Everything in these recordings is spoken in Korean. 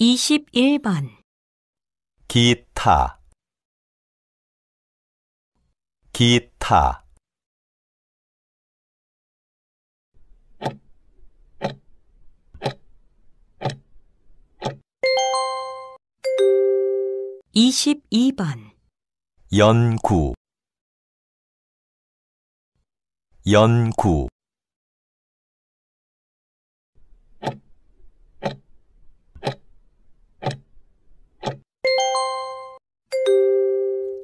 21번 기타 기타 2 2번 연구 연구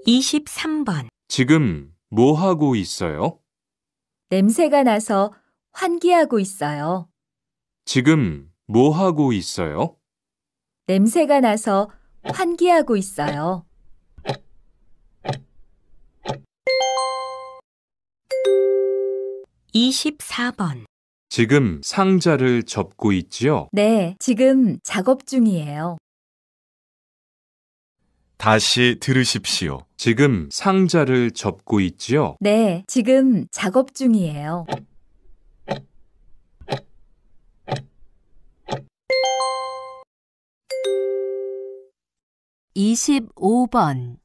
23번. 지금 뭐 하고 있어요? 냄새가 나서 환기하고 있어요. 지금 뭐 하고 있어요? 냄새가 나서 환기하고 있어요. 24번. 지금 상자를 접고 있지요? 네, 지금 작업 중이에요. 다시 들으십시오. 지금 상자를 접고 있지요? 네, 지금 작업 중이에요. 이십번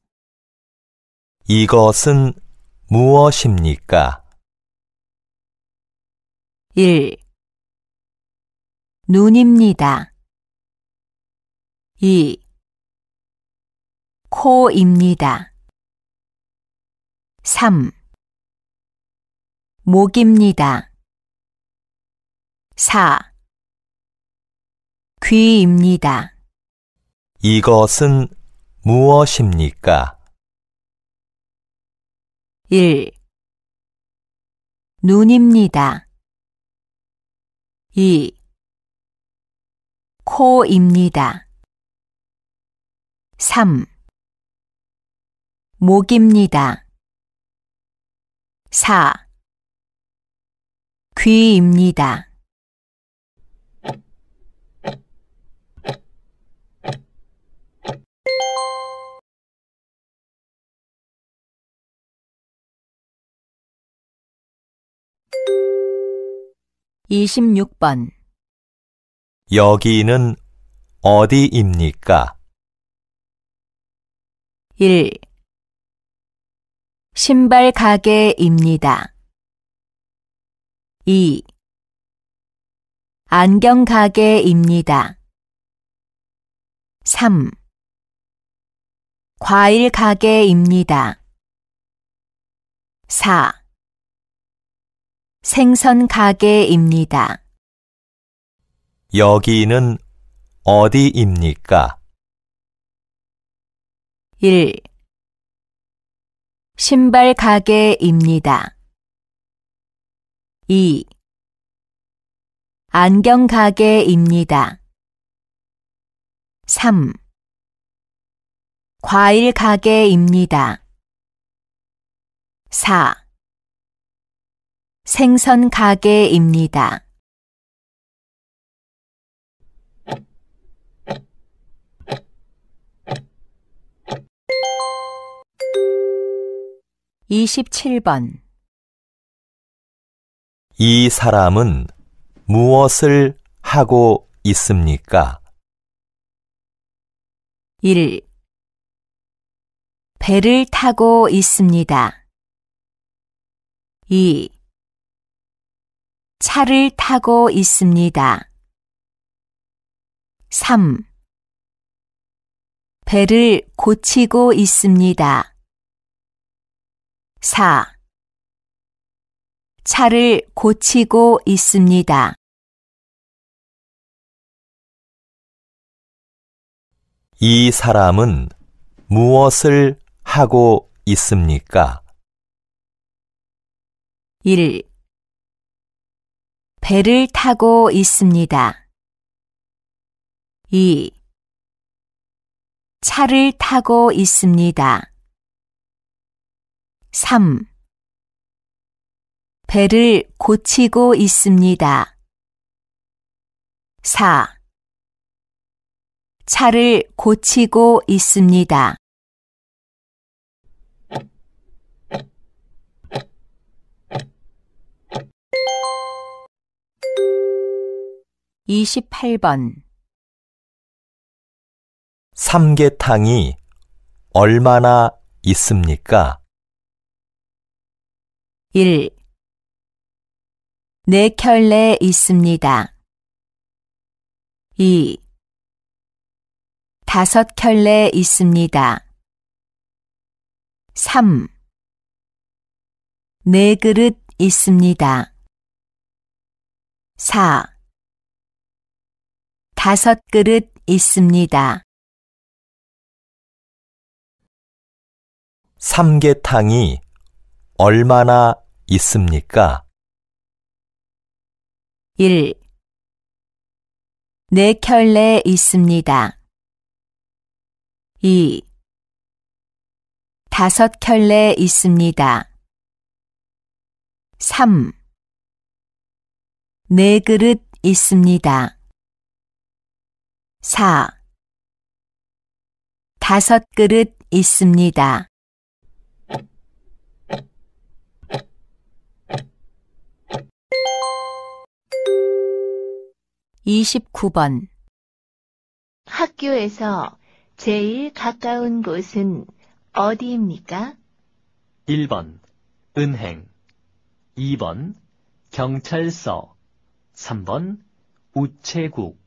이것은 무엇입니까? 일 눈입니다. 이 코입니다. 3. 목입니다. 4. 귀입니다. 이것은 무엇입니까? 1. 눈입니다. 2. 코입니다. 3. 목입니다. 4. 귀입니다. 26번 여기는 어디입니까? 1. 신발 가게입니다. 2. 안경 가게입니다. 3. 과일 가게입니다. 4. 생선 가게입니다. 여기는 어디입니까? 1. 신발 가게입니다. 2. 안경 가게입니다. 3. 과일 가게입니다. 4. 생선 가게입니다. 27번 이 사람은 무엇을 하고 있습니까? 1. 배를 타고 있습니다. 2. 차를 타고 있습니다. 3. 배를 고치고 있습니다. 4. 차를 고치고 있습니다. '이 사람은 무엇을 하고 있습니까? 1. 배를 타고 있습니다. 2. 차를 타고 있습니다. 3. 배를 고치고 있습니다. 4. 차를 고치고 있습니다. 28번 삼계탕이 얼마나 있습니까? 1. 내 켤레 있습니다. 2. 다섯 켤레 있습니다. 3. 네 그릇 있습니다. 4. 다섯 그릇 있습니다. 삼계탕이 얼마나 있습니까? 1. 네 켤레 있습니다. 2. 다섯 켤레 있습니다. 3. 네 그릇 있습니다. 4. 다섯 그릇 있습니다. 29번 학교에서 제일 가까운 곳은 어디입니까? 1번 은행 2번 경찰서 3번 우체국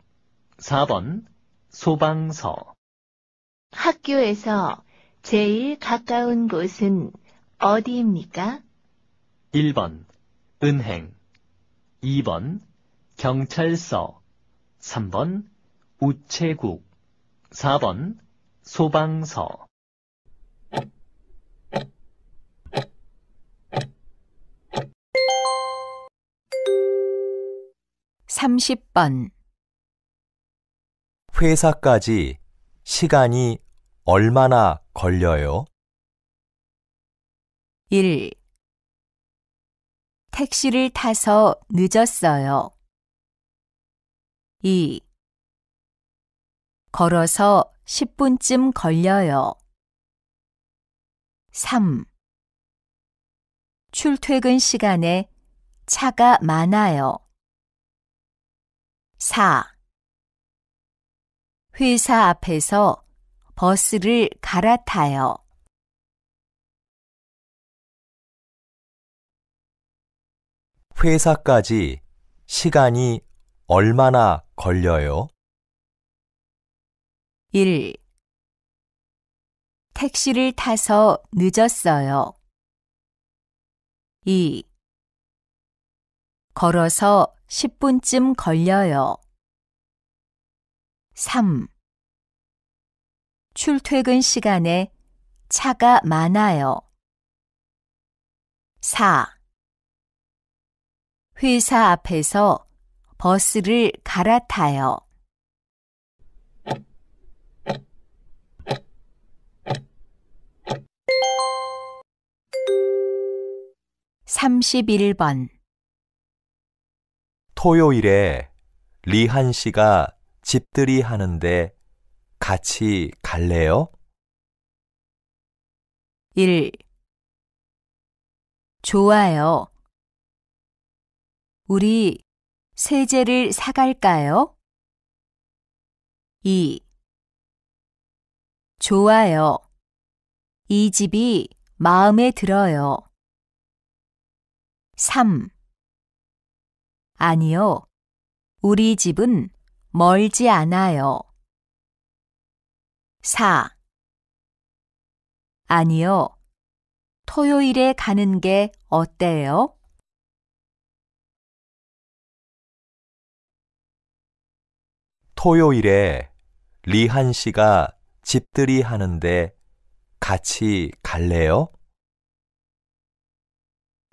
4번 소방서 학교에서 제일 가까운 곳은 어디입니까? 1번 은행 2번 경찰서, 3번 우체국, 4번 소방서. 30번 회사까지 시간이 얼마나 걸려요? 1. 택시를 타서 늦었어요. 2. 걸어서 10분쯤 걸려요. 3. 출퇴근 시간에 차가 많아요. 4. 회사 앞에서 버스를 갈아타요. 회사까지 시간이 얼마나 걸려요? 1. 택시를 타서 늦었어요. 2. 걸어서 10분쯤 걸려요. 3. 출퇴근 시간에 차가 많아요. 4. 회사 앞에서 버스를 갈아타요. 삼십번 토요일에 리한 씨가 집들이 하는데 같이 갈래요? 1. 좋아요. 우리 세제를 사갈까요? 2. 좋아요. 이 집이 마음에 들어요. 3. 아니요. 우리 집은 멀지 않아요. 4. 아니요. 토요일에 가는 게 어때요? 토요일에 리한 씨가 집들이 하는데 같이 갈래요?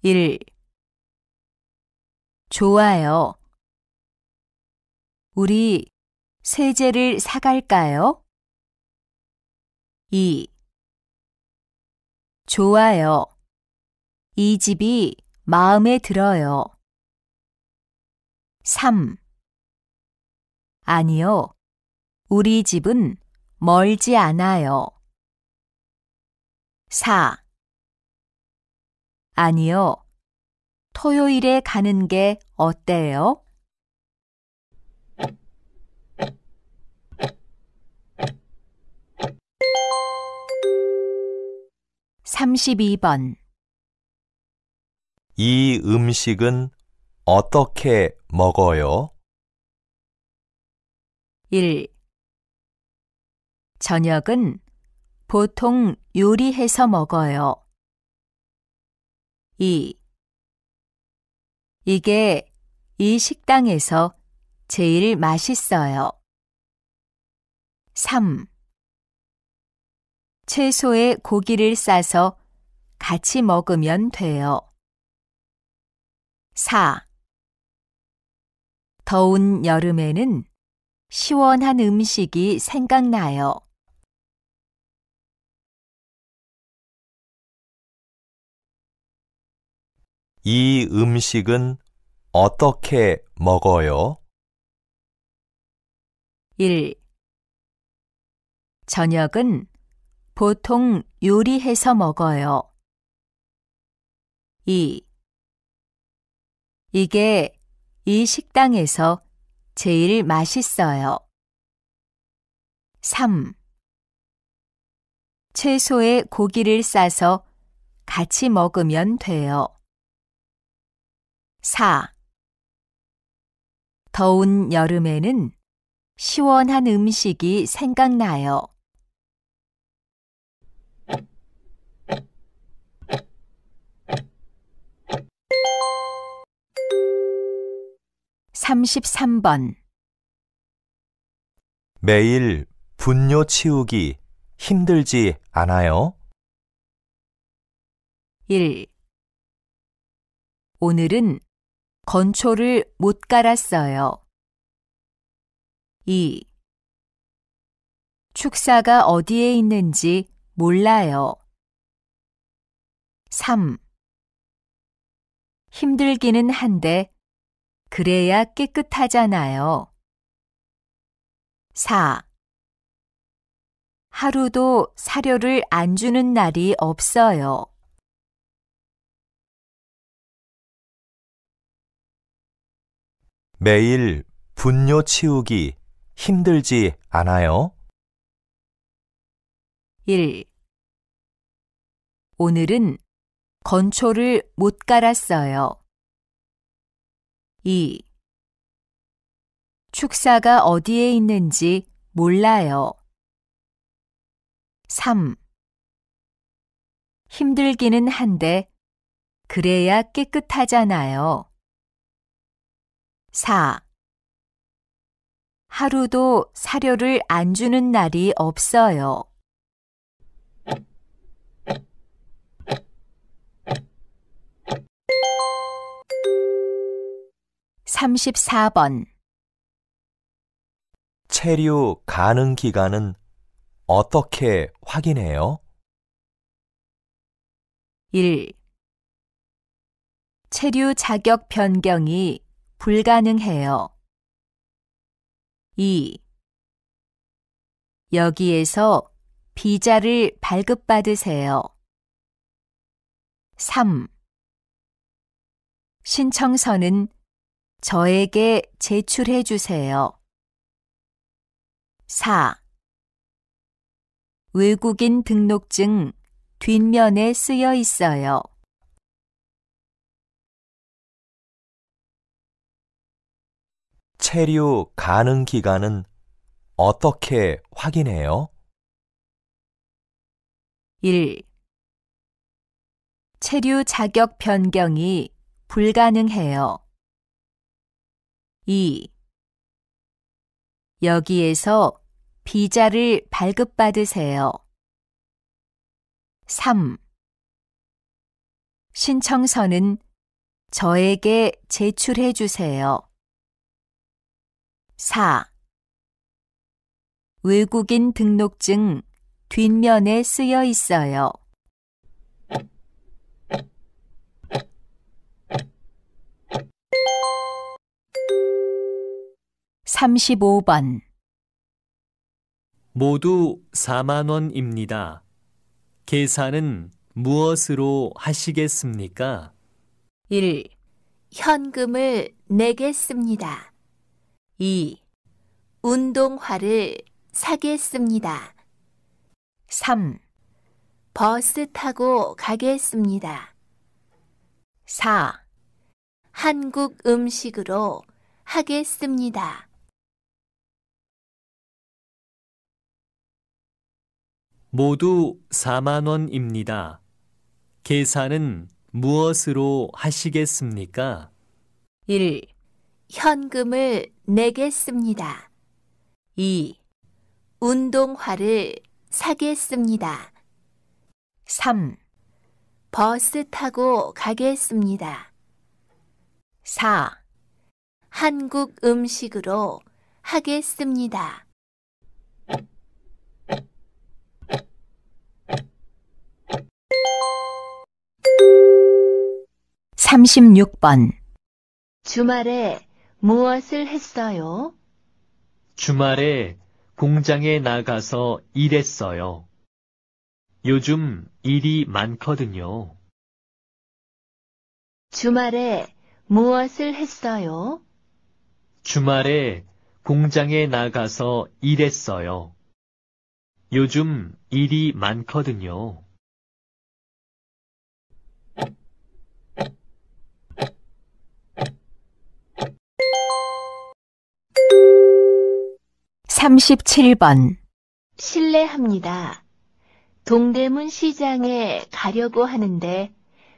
1. 좋아요. 우리 세제를 사갈까요? 2. 좋아요. 이 집이 마음에 들어요. 3. 아니요. 우리 집은 멀지 않아요. 4. 아니요. 토요일에 가는 게 어때요? 32번 이 음식은 어떻게 먹어요? 1. 저녁은 보통 요리해서 먹어요. 2. 이게 이 식당에서 제일 맛있어요. 3. 채소에 고기를 싸서 같이 먹으면 돼요. 4. 더운 여름에는 시원한 음식이 생각나요. 이 음식은 어떻게 먹어요? 1. 저녁은 보통 요리해서 먹어요. 2. 이게 이 식당에서 제일 맛있어요. 3. 채소에 고기를 싸서 같이 먹으면 돼요. 4. 더운 여름에는 시원한 음식이 생각나요. 33번 매일 분뇨 치우기 힘들지 않아요? 1. 오늘은 건초를 못 갈았어요. 2. 축사가 어디에 있는지 몰라요. 3. 힘들기는 한데 그래야 깨끗하잖아요. 4. 하루도 사료를 안 주는 날이 없어요. 매일 분뇨 치우기 힘들지 않아요? 1. 오늘은 건초를 못 갈았어요. 2. 축사가 어디에 있는지 몰라요. 3. 힘들기는 한데 그래야 깨끗하잖아요. 4. 하루도 사료를 안 주는 날이 없어요. 34번 체류 가능 기간은 어떻게 확인해요? 1. 체류 자격 변경이 불가능해요. 2. 여기에서 비자를 발급받으세요. 3. 신청서는 저에게 제출해 주세요. 4. 외국인 등록증 뒷면에 쓰여 있어요. 체류 가능 기간은 어떻게 확인해요? 1. 체류 자격 변경이 불가능해요. 2. 여기에서 비자를 발급받으세요. 3. 신청서는 저에게 제출해 주세요. 4. 외국인 등록증 뒷면에 쓰여 있어요. 35번 모두 4만 원입니다. 계산은 무엇으로 하시겠습니까? 1. 현금을 내겠습니다. 2. 운동화를 사겠습니다. 3. 버스 타고 가겠습니다. 4. 한국 음식으로 하겠습니다. 모두 4만 원입니다. 계산은 무엇으로 하시겠습니까? 1. 현금을 내겠습니다. 2. 운동화를 사겠습니다. 3. 버스 타고 가겠습니다. 4. 한국 음식으로 하겠습니다. 36번 주말에 무엇을 했어요? 주말에 공장에 나가서 일했어요. 요즘 일이 많거든요. 주말에 무엇을 했어요? 주말에 공장에 나가서 일했어요. 요즘 일이 많거든요. 37번 실례합니다. 동대문 시장에 가려고 하는데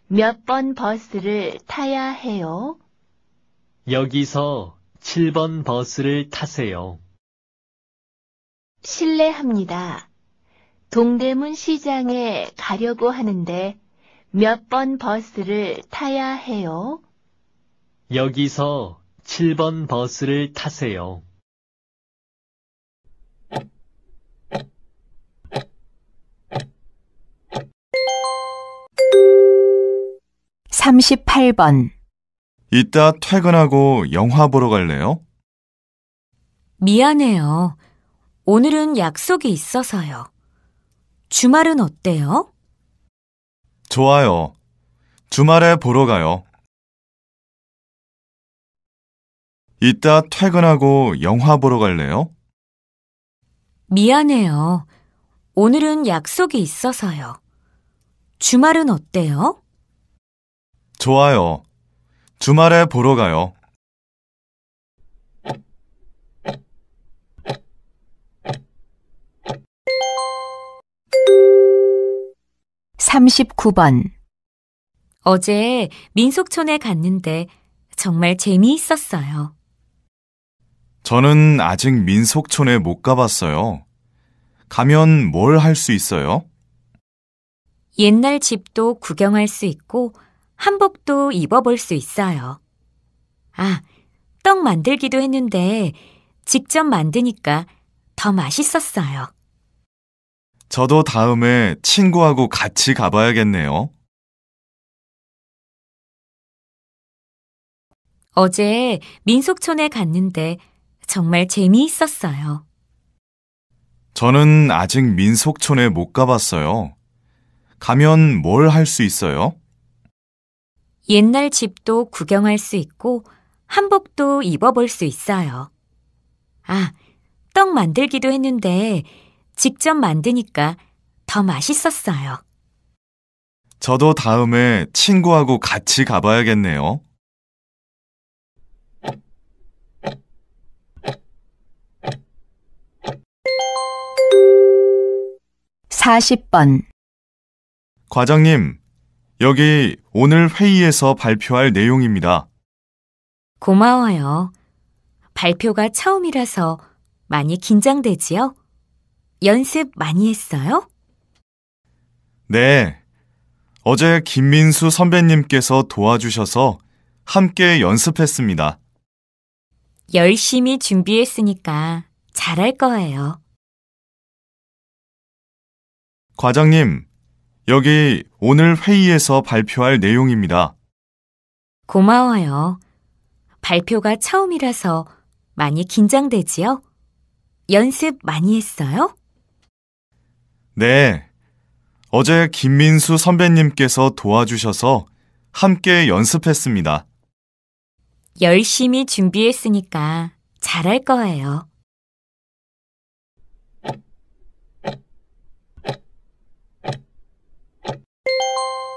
몇 번 버스를 타야 해요? 여기서 7번 버스를 타세요. 실례합니다. 동대문 시장에 가려고 하는데 몇 번 버스를 타야 해요? 여기서 7번 버스를 타세요. 38번 이따 퇴근하고 영화 보러 갈래요? 미안해요. 오늘은 약속이 있어서요. 주말은 어때요? 좋아요. 주말에 보러 가요. 이따 퇴근하고 영화 보러 갈래요? 미안해요. 오늘은 약속이 있어서요. 주말은 어때요? 좋아요. 주말에 보러 가요. 3 9번 어제 민속촌에 갔는데 정말 재미있었어요. 저는 아직 민속촌에 못 가봤어요. 가면 뭘 할 수 있어요? 옛날 집도 구경할 수 있고 한복도 입어볼 수 있어요. 아, 떡 만들기도 했는데 직접 만드니까 더 맛있었어요. 저도 다음에 친구하고 같이 가봐야겠네요. 어제 민속촌에 갔는데 정말 재미있었어요. 저는 아직 민속촌에 못 가봤어요. 가면 뭘 할 수 있어요? 옛날 집도 구경할 수 있고 한복도 입어볼 수 있어요. 아, 떡 만들기도 했는데 직접 만드니까 더 맛있었어요. 저도 다음에 친구하고 같이 가봐야겠네요. (40번) 과장님, 여기 오늘 회의에서 발표할 내용입니다. 고마워요. 발표가 처음이라서 많이 긴장되지요? 연습 많이 했어요? 네. 어제 김민수 선배님께서 도와주셔서 함께 연습했습니다. 열심히 준비했으니까 잘할 거예요. 과장님, 여기 오늘 회의에서 발표할 내용입니다. 고마워요. 발표가 처음이라서 많이 긴장되지요? 연습 많이 했어요? 네. 어제 김민수 선배님께서 도와주셔서 함께 연습했습니다. 열심히 준비했으니까 잘할 거예요. Música